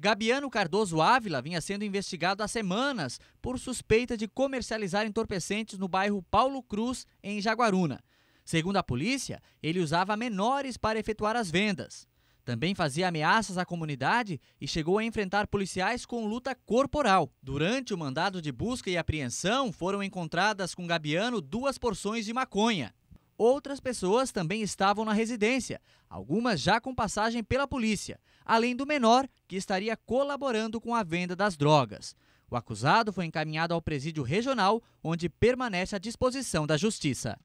Gabiano Cardoso Ávila vinha sendo investigado há semanas por suspeita de comercializar entorpecentes no bairro Paulo Cruz, em Jaguaruna. Segundo a polícia, ele usava menores para efetuar as vendas. Também fazia ameaças à comunidade e chegou a enfrentar policiais com luta corporal. Durante o mandado de busca e apreensão, foram encontradas com Gabiano duas porções de maconha. Outras pessoas também estavam na residência, algumas já com passagem pela polícia, além do menor que estaria colaborando com a venda das drogas. O acusado foi encaminhado ao presídio regional, onde permanece à disposição da justiça.